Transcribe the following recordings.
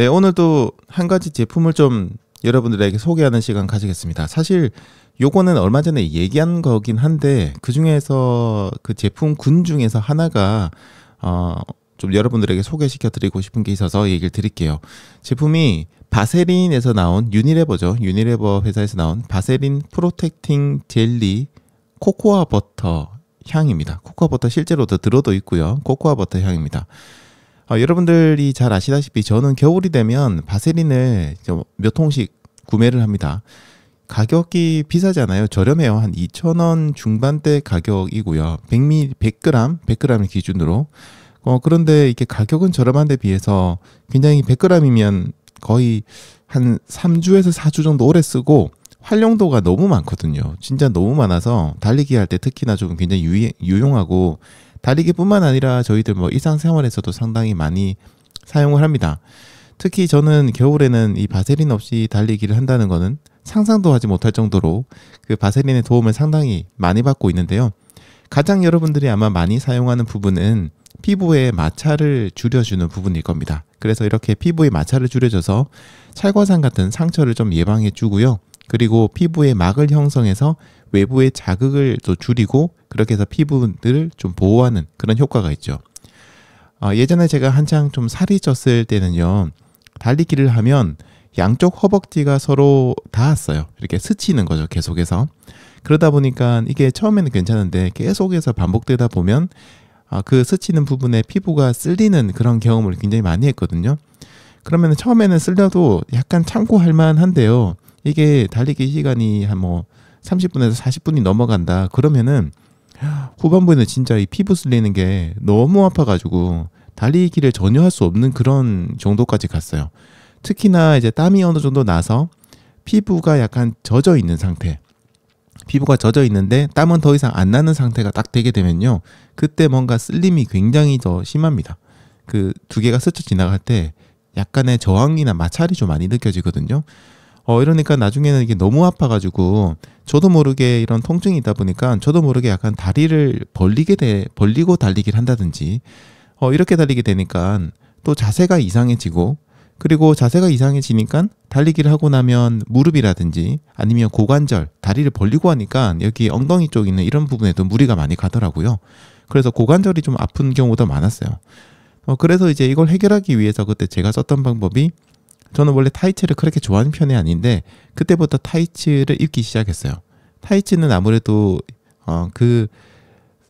네, 오늘도 한 가지 제품을 좀 여러분들에게 소개하는 시간 가지겠습니다. 사실 요거는 얼마 전에 얘기한 거긴 한데 그 중에서 그 제품군 중에서 하나가 어, 좀 여러분들에게 소개시켜 드리고 싶은 게 있어서 얘기를 드릴게요. 제품이 바세린에서 나온 유니레버죠. 유니레버 회사에서 나온 바세린 프로텍팅 젤리 코코아 버터 향입니다. 코코아 버터 실제로 도 들어도 있고요. 코코아 버터 향입니다. 어, 여러분들이 잘 아시다시피 저는 겨울이 되면 바세린을 몇 통씩 구매를 합니다. 가격이 비싸잖아요. 저렴해요. 한 2,000원 중반대 가격이고요. 100ml, 100g, 100g을 기준으로. 어, 그런데 이게 가격은 저렴한데 비해서 굉장히 100g이면 거의 한 3주에서 4주 정도 오래 쓰고 활용도가 너무 많거든요. 진짜 너무 많아서 달리기 할 때 특히나 좀 굉장히 유용하고 달리기뿐만 아니라 저희들 뭐 일상생활에서도 상당히 많이 사용을 합니다. 특히 저는 겨울에는 이 바세린 없이 달리기를 한다는 것은 상상도 하지 못할 정도로 그 바세린의 도움을 상당히 많이 받고 있는데요. 가장 여러분들이 아마 많이 사용하는 부분은 피부에 마찰을 줄여주는 부분일 겁니다. 그래서 이렇게 피부에 마찰을 줄여줘서 찰과상 같은 상처를 좀 예방해 주고요. 그리고 피부의 막을 형성해서 외부의 자극을 또 줄이고 그렇게 해서 피부를 좀 보호하는 그런 효과가 있죠. 아, 예전에 제가 한창 좀 살이 쪘을 때는요, 달리기를 하면 양쪽 허벅지가 서로 닿았어요. 이렇게 스치는 거죠, 계속해서. 그러다 보니까 이게 처음에는 괜찮은데 계속해서 반복되다 보면 아, 그 스치는 부분에 피부가 쓸리는 그런 경험을 굉장히 많이 했거든요. 그러면 처음에는 쓸려도 약간 참고할 만한데요. 이게 달리기 시간이 한 뭐 30분에서 40분이 넘어간다. 그러면은 후반부에는 진짜 이 피부 쓸리는 게 너무 아파가지고 달리기를 전혀 할 수 없는 그런 정도까지 갔어요. 특히나 이제 땀이 어느 정도 나서 피부가 약간 젖어 있는 상태. 피부가 젖어 있는데 땀은 더 이상 안 나는 상태가 딱 되게 되면요. 그때 뭔가 쓸림이 굉장히 더 심합니다. 그 두 개가 스쳐 지나갈 때 약간의 저항이나 마찰이 좀 많이 느껴지거든요. 어 이러니까 나중에는 이게 너무 아파가지고 저도 모르게 이런 통증이다 있 보니까 저도 모르게 약간 다리를 벌리게 돼 벌리고 달리기를 한다든지 어 이렇게 달리게 되니까 또 자세가 이상해지고 그리고 자세가 이상해지니까 달리기를 하고 나면 무릎이라든지 아니면 고관절 다리를 벌리고 하니까 여기 엉덩이 쪽 있는 이런 부분에도 무리가 많이 가더라고요. 그래서 고관절이 좀 아픈 경우도 많았어요. 어, 그래서 이제 이걸 해결하기 위해서 그때 제가 썼던 방법이 저는 원래 타이츠를 그렇게 좋아하는 편이 아닌데 그때부터 타이츠를 입기 시작했어요. 타이츠는 아무래도 어, 그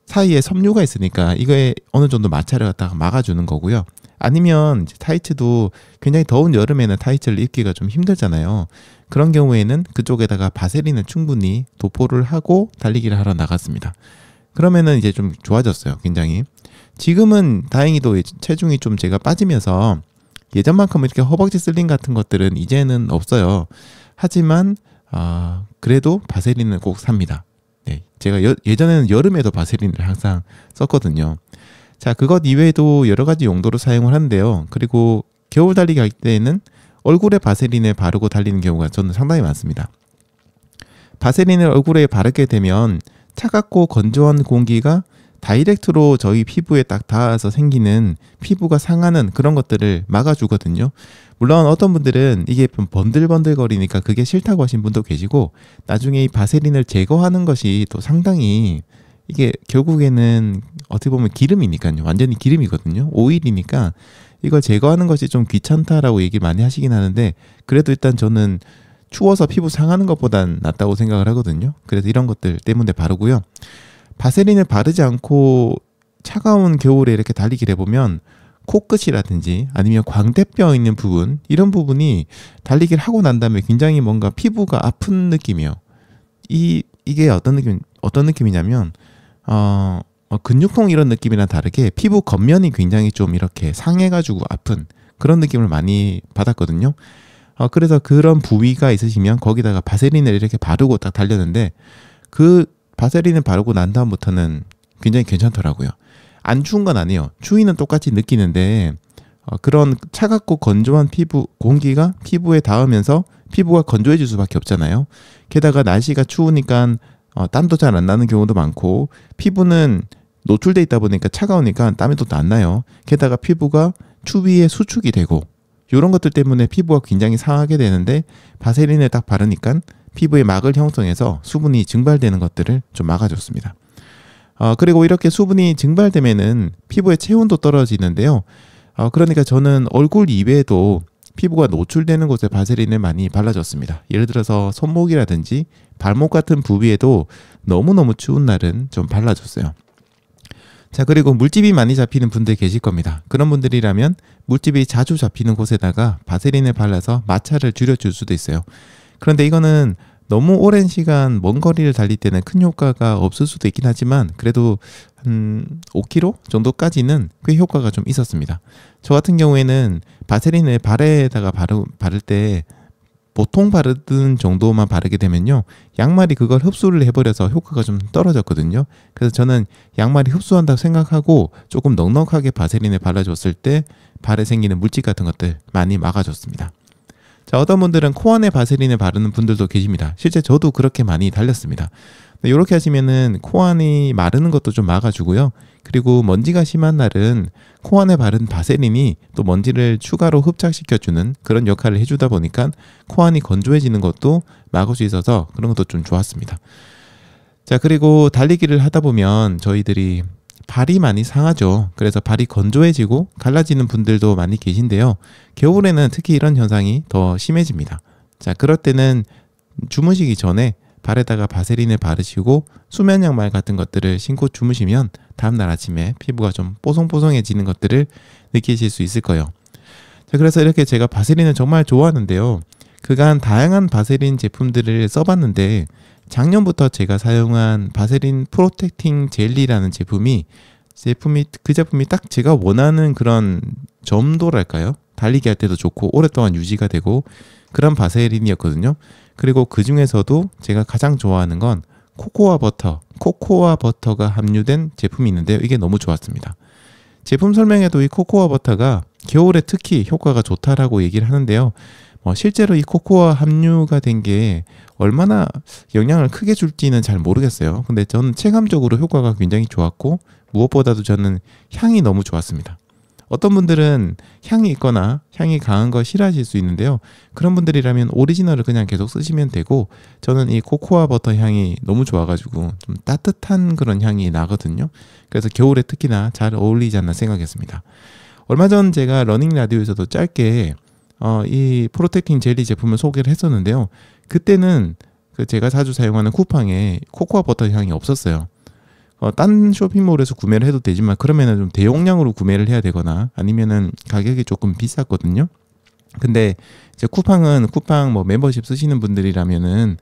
사이에 섬유가 있으니까 이거에 어느 정도 마찰을 갖다가 막아주는 거고요. 아니면 타이츠도 굉장히 더운 여름에는 타이츠를 입기가 좀 힘들잖아요. 그런 경우에는 그쪽에다가 바세린을 충분히 도포를 하고 달리기를 하러 나갔습니다. 그러면은 이제 좀 좋아졌어요. 굉장히. 지금은 다행히도 체중이 좀 제가 빠지면서 예전만큼 이렇게 허벅지 쓸림 같은 것들은 이제는 없어요. 하지만 아, 그래도 바세린은 꼭 삽니다. 네, 제가 여, 예전에는 여름에도 바세린을 항상 썼거든요. 자, 그것 이외에도 여러 가지 용도로 사용을 하는데요. 그리고 겨울 달리기 할 때에는 얼굴에 바세린을 바르고 달리는 경우가 저는 상당히 많습니다. 바세린을 얼굴에 바르게 되면 차갑고 건조한 공기가 다이렉트로 저희 피부에 딱 닿아서 생기는 피부가 상하는 그런 것들을 막아주거든요. 물론 어떤 분들은 이게 번들번들거리니까 그게 싫다고 하신 분도 계시고 나중에 이 바세린을 제거하는 것이 또 상당히 이게 결국에는 어떻게 보면 기름이니까요. 완전히 기름이거든요. 오일이니까 이걸 제거하는 것이 좀 귀찮다라고 얘기 많이 하시긴 하는데 그래도 일단 저는 추워서 피부 상하는 것보단 낫다고 생각을 하거든요. 그래서 이런 것들 때문에 바르고요. 바세린을 바르지 않고 차가운 겨울에 이렇게 달리기를 해보면 코끝이라든지 아니면 광대뼈 있는 부분 이런 부분이 달리기를 하고 난 다음에 굉장히 뭔가 피부가 아픈 느낌이에요. 이 이게 어떤 느낌 어떤 느낌이냐면 어, 어 근육통 이런 느낌이랑 다르게 피부 겉면이 굉장히 좀 이렇게 상해가지고 아픈 그런 느낌을 많이 받았거든요. 어, 그래서 그런 부위가 있으시면 거기다가 바세린을 이렇게 바르고 딱 달렸는데 그 바세린을 바르고 난 다음부터는 굉장히 괜찮더라고요. 안 추운 건 아니에요. 추위는 똑같이 느끼는데 어, 그런 차갑고 건조한 피부 공기가 피부에 닿으면서 피부가 건조해질 수밖에 없잖아요. 게다가 날씨가 추우니까 어, 땀도 잘 안 나는 경우도 많고 피부는 노출돼 있다 보니까 차가우니까 땀이 또 안 나요. 게다가 피부가 추위에 수축이 되고 이런 것들 때문에 피부가 굉장히 상하게 되는데 바세린을 딱 바르니까 피부의 막을 형성해서 수분이 증발되는 것들을 좀 막아줬습니다. 어, 그리고 이렇게 수분이 증발되면은 피부의 체온도 떨어지는데요. 어, 그러니까 저는 얼굴 이외에도 피부가 노출되는 곳에 바세린을 많이 발라줬습니다. 예를 들어서 손목이라든지 발목 같은 부위에도 너무너무 추운 날은 좀 발라줬어요. 자, 그리고 물집이 많이 잡히는 분들 계실 겁니다. 그런 분들이라면 물집이 자주 잡히는 곳에다가 바세린을 발라서 마찰을 줄여줄 수도 있어요. 그런데 이거는 너무 오랜 시간 먼 거리를 달릴 때는 큰 효과가 없을 수도 있긴 하지만 그래도 한 5km 정도까지는 꽤 효과가 좀 있었습니다. 저 같은 경우에는 바세린을 발에다가 바르, 바를 때 보통 바르던 정도만 바르게 되면요. 양말이 그걸 흡수를 해버려서 효과가 좀 떨어졌거든요. 그래서 저는 양말이 흡수한다고 생각하고 조금 넉넉하게 바세린을 발라줬을 때 발에 생기는 물질 같은 것들 많이 막아줬습니다. 자, 어떤 분들은 코안에 바세린을 바르는 분들도 계십니다. 실제 저도 그렇게 많이 달렸습니다. 이렇게 네, 하시면은 코안이 마르는 것도 좀 막아주고요. 그리고 먼지가 심한 날은 코안에 바른 바세린이 또 먼지를 추가로 흡착시켜주는 그런 역할을 해주다 보니까 코안이 건조해지는 것도 막을 수 있어서 그런 것도 좀 좋았습니다. 자, 그리고 달리기를 하다 보면 저희들이 발이 많이 상하죠. 그래서 발이 건조해지고 갈라지는 분들도 많이 계신데요. 겨울에는 특히 이런 현상이 더 심해집니다. 자, 그럴 때는 주무시기 전에 발에다가 바세린을 바르시고 수면 양말 같은 것들을 신고 주무시면 다음날 아침에 피부가 좀 뽀송뽀송해지는 것들을 느끼실 수 있을 거예요. 자, 그래서 이렇게 제가 바세린을 정말 좋아하는데요. 그간 다양한 바세린 제품들을 써봤는데 작년부터 제가 사용한 바세린 프로텍팅 젤리라는 제품이 제품이 그 제품이 딱 제가 원하는 그런 점도랄까요? 달리기 할 때도 좋고 오랫동안 유지가 되고 그런 바세린이었거든요. 그리고 그 중에서도 제가 가장 좋아하는 건 코코아 버터, 코코아 버터가 함유된 제품이 있는데요. 이게 너무 좋았습니다. 제품 설명에도 이 코코아 버터가 겨울에 특히 효과가 좋다라고 얘기를 하는데요. 어, 실제로 이 코코아 함유가 된 게 얼마나 영향을 크게 줄지는 잘 모르겠어요. 근데 저는 체감적으로 효과가 굉장히 좋았고 무엇보다도 저는 향이 너무 좋았습니다. 어떤 분들은 향이 있거나 향이 강한 거 싫어하실 수 있는데요. 그런 분들이라면 오리지널을 그냥 계속 쓰시면 되고 저는 이 코코아 버터 향이 너무 좋아가지고 좀 따뜻한 그런 향이 나거든요. 그래서 겨울에 특히나 잘 어울리지 않나 생각했습니다. 얼마 전 제가 러닝 라디오에서도 짧게 어, 이프로테킹 젤리 제품을 소개를 했었는데요. 그때는 그 제가 자주 사용하는 쿠팡에 코코아 버터 향이 없었어요. 어, 딴 쇼핑몰에서 구매를 해도 되지만 그러면은 좀 대용량으로 구매를 해야 되거나 아니면은 가격이 조금 비쌌거든요. 근데 이제 쿠팡은 쿠팡 뭐 멤버십 쓰시는 분들이라면은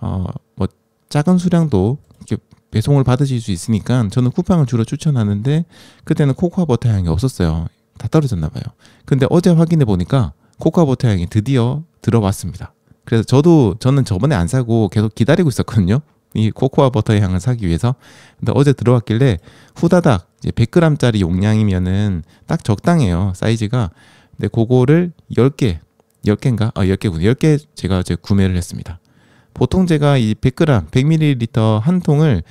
어 뭐 작은 수량도 이렇게 배송을 받으실 수 있으니까 저는 쿠팡을 주로 추천하는데 그때는 코코아 버터 향이 없었어요. 다 떨어졌나 봐요. 근데 어제 확인해 보니까 코코아버터 향이 드디어 들어왔습니다. 그래서 저도 저는 저번에 안 사고 계속 기다리고 있었거든요. 이 코코아 버터 향을 사기 위해서. 근데 어제 들어왔길래 후다닥 이제 100g짜리 용량이면은 딱 적당해요. 사이즈가. 근데 그거를 10개, 10개인가? 아, 10개군요. 10개 제가 이제 구매를 했습니다. 보통 제가 이 100g, 100ml 한 통을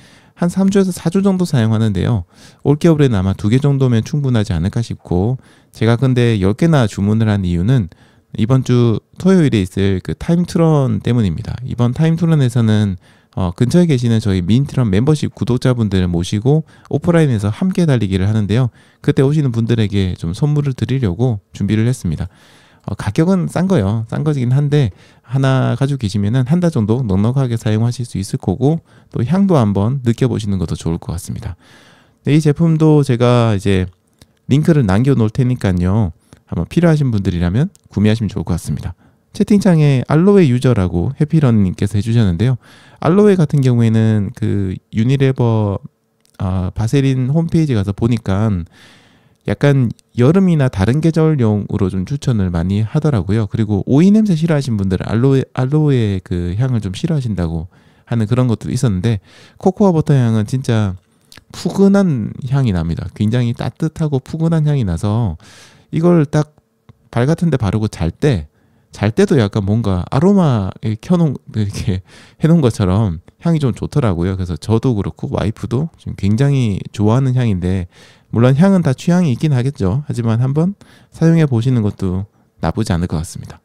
한 3주에서 4주 정도 사용하는데요. 올겨울에는 아마 두 개 정도면 충분하지 않을까 싶고 제가 근데 10개나 주문을 한 이유는 이번 주 토요일에 있을 그 타임트론 때문입니다. 이번 타임트론에서는 어, 근처에 계시는 저희 민트런 멤버십 구독자분들을 모시고 오프라인에서 함께 달리기를 하는데요. 그때 오시는 분들에게 좀 선물을 드리려고 준비를 했습니다. 어, 가격은 싼 거예요. 싼 거긴 한데 하나 가지고 계시면은 한 달 정도 넉넉하게 사용하실 수 있을 거고 또 향도 한번 느껴보시는 것도 좋을 것 같습니다. 네, 이 제품도 제가 이제 링크를 남겨놓을 테니까요. 한번 필요하신 분들이라면 구매하시면 좋을 것 같습니다. 채팅창에 알로에 유저라고 해피런님께서 해주셨는데요. 알로에 같은 경우에는 그 유니레버 아, 바세린 홈페이지 가서 보니까 약간 여름이나 다른 계절용으로 좀 추천을 많이 하더라고요. 그리고 오이 냄새 싫어하신 분들은 알로에 알로에 그 향을 좀 싫어하신다고 하는 그런 것도 있었는데 코코아 버터 향은 진짜 푸근한 향이 납니다. 굉장히 따뜻하고 푸근한 향이 나서 이걸 딱 발 같은데 바르고 잘때 잘 때도 약간 뭔가 아로마 켜놓은 이렇게 해놓은 것처럼 향이 좀 좋더라고요. 그래서 저도 그렇고 와이프도 지금 굉장히 좋아하는 향인데 물론 향은 다 취향이 있긴 하겠죠. 하지만 한번 사용해 보시는 것도 나쁘지 않을 것 같습니다.